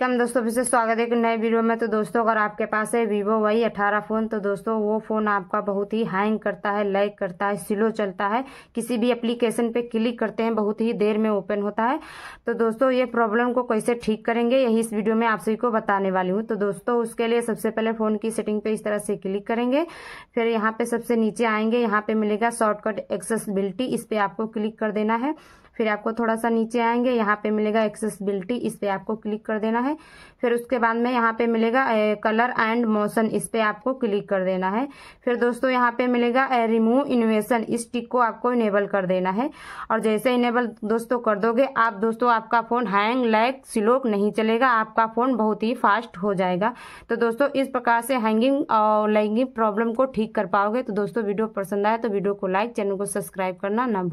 welcome दोस्तों फिर से स्वागत है एक नए वीडियो में तो दोस्तों अगर आपके पास है वीवो वाई अठारह फ़ोन तो दोस्तों वो फ़ोन आपका बहुत ही हैंग करता है लैग करता है स्लो चलता है किसी भी एप्लीकेशन पे क्लिक करते हैं बहुत ही देर में ओपन होता है तो दोस्तों ये प्रॉब्लम को कैसे ठीक करेंगे यही इस वीडियो में आप सभी को बताने वाली हूँ तो दोस्तों उसके लिए सबसे पहले फ़ोन की सेटिंग पर इस तरह से क्लिक करेंगे फिर यहाँ पर सबसे नीचे आएंगे यहाँ पर मिलेगा शॉर्टकट एक्सेसबिलिटी इस पर आपको क्लिक कर देना है फिर आपको थोड़ा सा नीचे आएंगे यहाँ पे मिलेगा एक्सेसिबिलिटी इस पर आपको क्लिक कर देना है फिर उसके बाद में यहाँ पे मिलेगा कलर एंड मोशन इस पर आपको क्लिक कर देना है फिर दोस्तों यहाँ पे मिलेगा रिमूव इनोवेशन इस टिक को आपको इनेबल कर देना है और जैसे इनेबल दोस्तों कर दोगे आप दोस्तों आपका फ़ोन हैंग लैग स्लोक नहीं चलेगा आपका फ़ोन बहुत ही फास्ट हो जाएगा तो दोस्तों इस प्रकार से हैंगिंग और लैंगिंग प्रॉब्लम को ठीक कर पाओगे तो दोस्तों वीडियो पसंद आए तो वीडियो को लाइक चैनल को सब्सक्राइब करना ना